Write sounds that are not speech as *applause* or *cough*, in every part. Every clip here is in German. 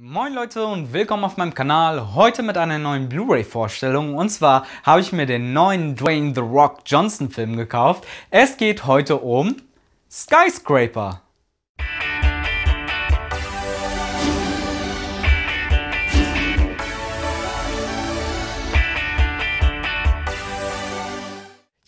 Moin Leute und willkommen auf meinem Kanal. Heute mit einer neuen Blu-ray-Vorstellung. Und zwar habe ich mir den neuen Dwayne The Rock Johnson Film gekauft. Es geht heute um Skyscraper.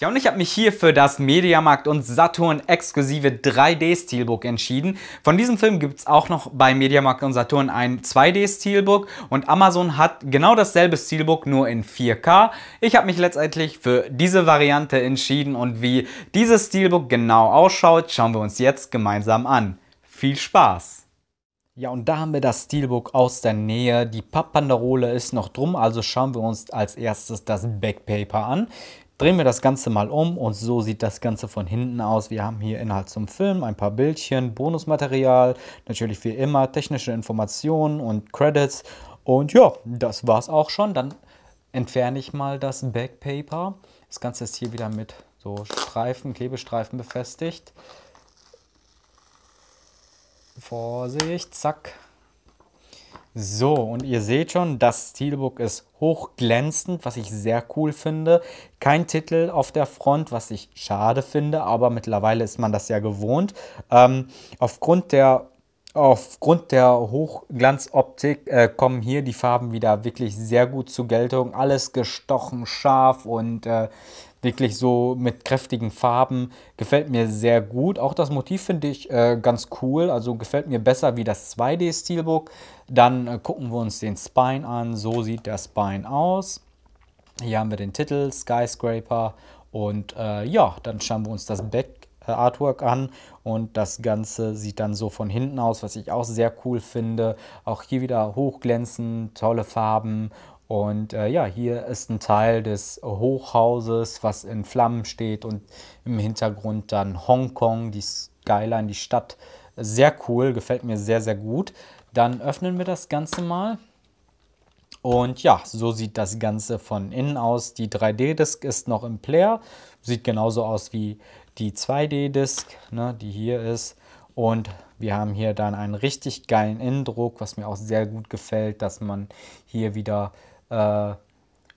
Ja, und ich habe mich hier für das Mediamarkt und Saturn exklusive 3D-Steelbook entschieden. Von diesem Film gibt es auch noch bei Mediamarkt und Saturn ein 2D-Steelbook und Amazon hat genau dasselbe Steelbook, nur in 4K. Ich habe mich letztendlich für diese Variante entschieden und wie dieses Steelbook genau ausschaut, schauen wir uns jetzt gemeinsam an. Viel Spaß! Ja, und da haben wir das Steelbook aus der Nähe. Die Pappbanderole ist noch drum, also schauen wir uns als erstes das Backpaper an. Drehen wir das Ganze mal um und so sieht das Ganze von hinten aus. Wir haben hier Inhalt zum Film, ein paar Bildchen, Bonusmaterial, natürlich wie immer technische Informationen und Credits. Und ja, das war's auch schon. Dann entferne ich mal das Backpaper. Das Ganze ist hier wieder mit so Streifen, Klebestreifen befestigt. Vorsicht, zack. So, und ihr seht schon, das Steelbook ist hochglänzend, was ich sehr cool finde. Kein Titel auf der Front, was ich schade finde, aber mittlerweile ist man das ja gewohnt. Ähm, aufgrund der Aufgrund der Hochglanzoptik äh, kommen hier die Farben wieder wirklich sehr gut zur Geltung. Alles gestochen, scharf und äh, wirklich so mit kräftigen Farben. Gefällt mir sehr gut. Auch das Motiv finde ich äh, ganz cool. Also gefällt mir besser wie das 2D-Steelbook. Dann äh, gucken wir uns den Spine an. So sieht der Spine aus. Hier haben wir den Titel Skyscraper. Und äh, ja, dann schauen wir uns das Back äh, Artwork an und das Ganze sieht dann so von hinten aus, was ich auch sehr cool finde. Auch hier wieder hochglänzend, tolle Farben und äh, ja, hier ist ein Teil des Hochhauses, was in Flammen steht und im Hintergrund dann Hongkong, die Skyline, die Stadt. Sehr cool, gefällt mir sehr, sehr gut. Dann öffnen wir das Ganze mal. Und ja, so sieht das Ganze von innen aus. Die 3D-Disk ist noch im Player, sieht genauso aus wie die 2D-Disk, ne, die hier ist. Und wir haben hier dann einen richtig geilen Innendruck, was mir auch sehr gut gefällt, dass man hier wieder äh,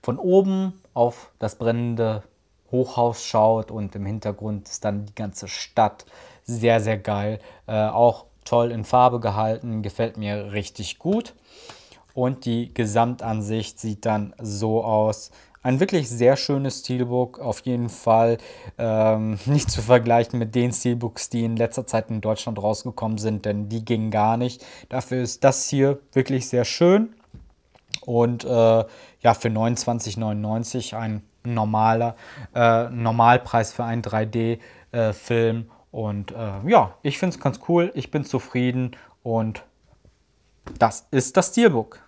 von oben auf das brennende Hochhaus schaut und im Hintergrund ist dann die ganze Stadt. Sehr, sehr geil. Äh, auch toll in Farbe gehalten, gefällt mir richtig gut. Und die Gesamtansicht sieht dann so aus. Ein wirklich sehr schönes Steelbook, auf jeden Fall ähm, *laughs* nicht zu vergleichen mit den Steelbooks, die in letzter Zeit in Deutschland rausgekommen sind, denn die gingen gar nicht. Dafür ist das hier wirklich sehr schön und äh, ja, für 29,99 ein normaler äh, Normalpreis für einen 3D-Film. Äh, und äh, ja, ich finde es ganz cool, ich bin zufrieden und das ist das Steelbook.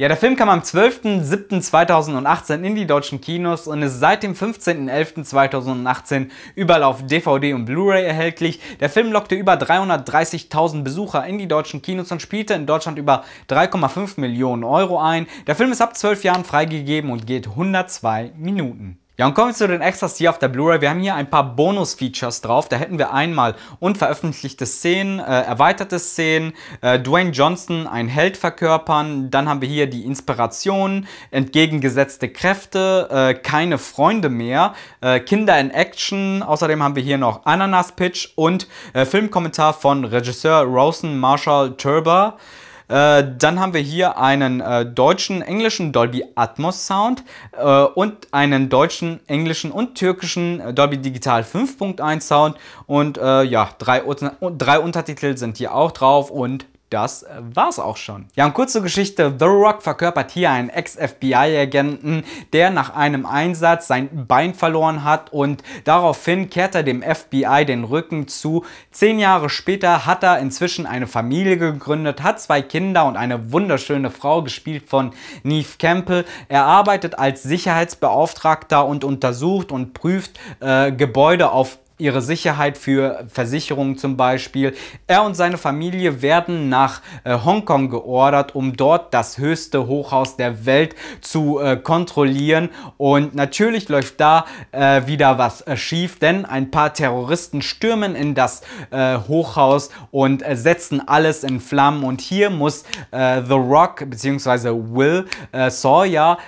Ja, der Film kam am 12.07.2018 in die deutschen Kinos und ist seit dem 15.11.2018 überall auf DVD und Blu-ray erhältlich. Der Film lockte über 330.000 Besucher in die deutschen Kinos und spielte in Deutschland über 3,5 Millionen Euro ein. Der Film ist ab 12 Jahren freigegeben und geht 102 Minuten. Ja, und kommen wir zu den Extras hier auf der Blu-ray. Wir haben hier ein paar Bonus-Features drauf. Da hätten wir einmal unveröffentlichte Szenen, äh, erweiterte Szenen, äh, Dwayne Johnson, ein Held verkörpern. Dann haben wir hier die Inspiration, entgegengesetzte Kräfte, äh, keine Freunde mehr, äh, Kinder in Action. Außerdem haben wir hier noch Ananas Pitch und äh, Filmkommentar von Regisseur Rosen Marshall Turber. Äh, dann haben wir hier einen äh, deutschen, englischen Dolby Atmos Sound äh, und einen deutschen, englischen und türkischen äh, Dolby Digital 5.1 Sound. Und äh, ja, drei, drei Untertitel sind hier auch drauf und das äh, war's auch schon. Ja, und kurz zur Geschichte. The Rock verkörpert hier einen Ex-FBI-Agenten, der nach einem Einsatz sein Bein verloren hat und daraufhin kehrt er dem FBI den Rücken zu. Zehn Jahre später hat er inzwischen eine Familie gegründet, hat zwei Kinder und eine wunderschöne Frau, gespielt von Neve Campbell. Er arbeitet als Sicherheitsbeauftragter und untersucht und prüft äh, Gebäude auf ihre Sicherheit für Versicherungen zum Beispiel. Er und seine Familie werden nach äh, Hongkong geordert, um dort das höchste Hochhaus der Welt zu äh, kontrollieren. Und natürlich läuft da äh, wieder was äh, schief, denn ein paar Terroristen stürmen in das äh, Hochhaus und äh, setzen alles in Flammen. Und hier muss The Rock bzw. Will Sawyer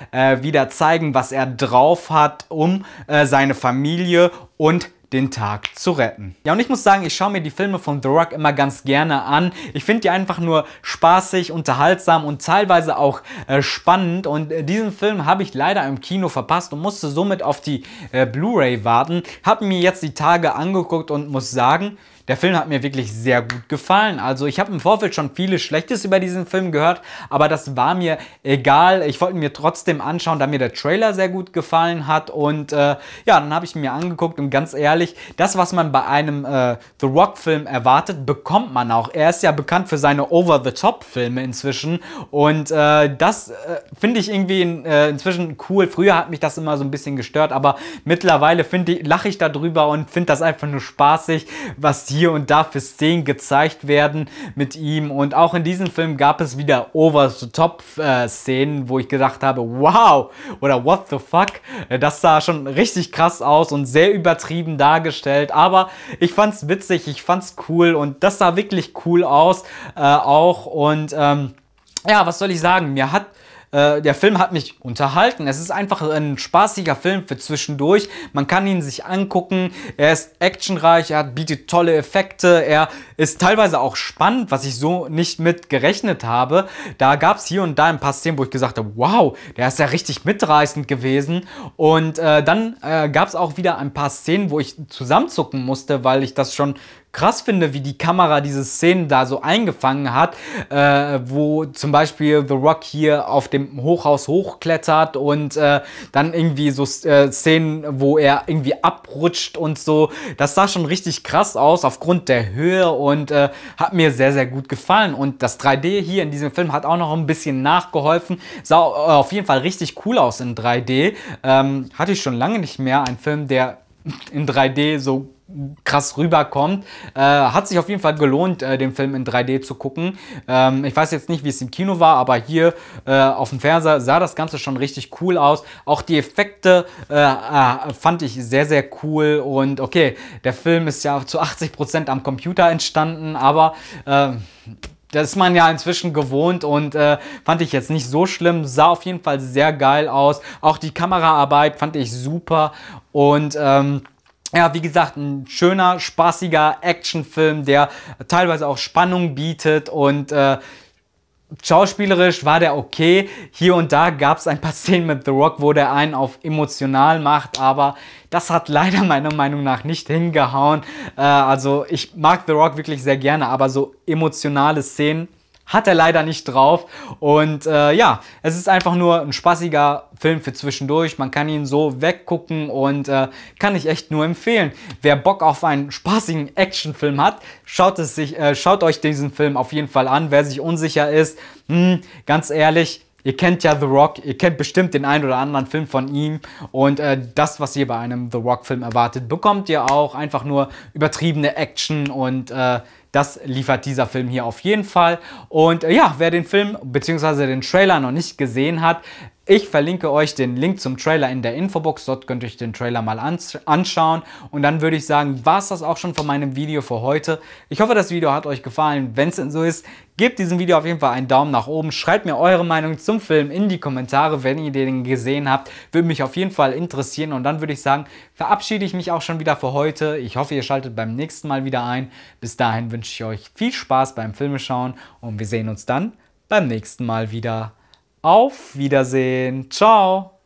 wieder zeigen, was er drauf hat, um seine Familie und den Tag zu retten. Ja, und ich muss sagen, ich schaue mir die Filme von The Rock immer ganz gerne an. Ich finde die einfach nur spaßig, unterhaltsam und teilweise auch äh, spannend. Und äh, diesen Film habe ich leider im Kino verpasst und musste somit auf die äh, Blu-ray warten. Habe mir jetzt die Tage angeguckt und muss sagen, der Film hat mir wirklich sehr gut gefallen. Also ich habe im Vorfeld schon vieles Schlechtes über diesen Film gehört, aber das war mir egal. Ich wollte mir trotzdem anschauen, da mir der Trailer sehr gut gefallen hat. Und äh, ja, dann habe ich mir angeguckt und ganz ehrlich, das, was man bei einem äh, The Rock-Film erwartet, bekommt man auch. Er ist ja bekannt für seine Over-the-Top-Filme inzwischen. Und äh, das äh, finde ich irgendwie in, äh, inzwischen cool. Früher hat mich das immer so ein bisschen gestört, aber mittlerweile lache ich darüber und finde das einfach nur spaßig, was hier hier und da für Szenen gezeigt werden mit ihm. Und auch in diesem Film gab es wieder Over-the-Top-Szenen, wo ich gedacht habe, wow, oder what the fuck, das sah schon richtig krass aus und sehr übertrieben dargestellt. Aber ich fand's witzig, ich fand's cool und das sah wirklich cool aus äh, auch. Und ähm, ja, was soll ich sagen, mir hat äh, der Film hat mich unterhalten. Es ist einfach ein spaßiger Film für zwischendurch. Man kann ihn sich angucken. Er ist actionreich, er bietet tolle Effekte, er ist teilweise auch spannend, was ich so nicht mit gerechnet habe. Da gab es hier und da ein paar Szenen, wo ich gesagt habe, wow, der ist ja richtig mitreißend gewesen. Und äh, dann äh, gab es auch wieder ein paar Szenen, wo ich zusammenzucken musste, weil ich das schon krass finde, wie die Kamera diese Szenen da so eingefangen hat, äh, wo zum Beispiel The Rock hier auf dem Hochhaus hochklettert und äh, dann irgendwie so äh, Szenen, wo er irgendwie abrutscht und so. Das sah schon richtig krass aus aufgrund der Höhe und äh, hat mir sehr, sehr gut gefallen. Und das 3D hier in diesem Film hat auch noch ein bisschen nachgeholfen. Sah äh, auf jeden Fall richtig cool aus in 3D. Ähm, hatte ich schon lange nicht mehr. einen Film, der in 3D so krass rüberkommt. Äh, hat sich auf jeden Fall gelohnt, äh, den Film in 3D zu gucken. Ähm, ich weiß jetzt nicht, wie es im Kino war, aber hier äh, auf dem Fernseher sah das Ganze schon richtig cool aus. Auch die Effekte äh, äh, fand ich sehr, sehr cool. Und okay, der Film ist ja zu 80% Prozent am Computer entstanden, aber ähm, das ist man ja inzwischen gewohnt und äh, fand ich jetzt nicht so schlimm. Sah auf jeden Fall sehr geil aus. Auch die Kameraarbeit fand ich super und ähm, ja, wie gesagt, ein schöner, spaßiger Actionfilm, der teilweise auch Spannung bietet und äh, schauspielerisch war der okay. Hier und da gab es ein paar *laughs* Szenen mit The Rock, wo der einen auf emotional macht, aber das hat leider meiner Meinung nach nicht hingehauen. Äh, also ich mag The Rock wirklich sehr gerne, aber so emotionale Szenen hat er leider nicht drauf. Und äh, ja, es ist einfach nur ein spaßiger Film für zwischendurch. Man kann ihn so weggucken und äh, kann ich echt nur empfehlen. Wer Bock auf einen spaßigen Actionfilm hat, schaut, es sich, äh, schaut euch diesen Film auf jeden Fall an. Wer sich unsicher ist, mh, hm, ganz ehrlich, Ihr kennt ja The Rock, ihr kennt bestimmt den einen oder anderen Film von ihm und äh, das, was ihr bei einem The Rock-Film erwartet, bekommt ihr auch einfach nur übertriebene Action und äh, das liefert dieser Film hier auf jeden Fall. Und äh, ja, wer den Film bzw. den Trailer noch nicht gesehen hat, ich verlinke euch den Link zum Trailer in der Infobox. Dort könnt ihr euch den Trailer mal anschauen. Und dann würde ich sagen, war es das auch schon von meinem Video für heute. Ich hoffe, das Video hat euch gefallen. Wenn es denn so ist, gebt diesem Video auf jeden Fall einen Daumen nach oben. Schreibt mir eure Meinung zum Film in die Kommentare, wenn ihr den gesehen habt. Würde mich auf jeden Fall interessieren. Und dann würde ich sagen, verabschiede ich mich auch schon wieder für heute. Ich hoffe, ihr schaltet beim nächsten Mal wieder ein. Bis dahin wünsche ich euch viel Spaß beim Filmeschauen. Und wir sehen uns dann beim nächsten Mal wieder. Auf Wiedersehen. Ciao.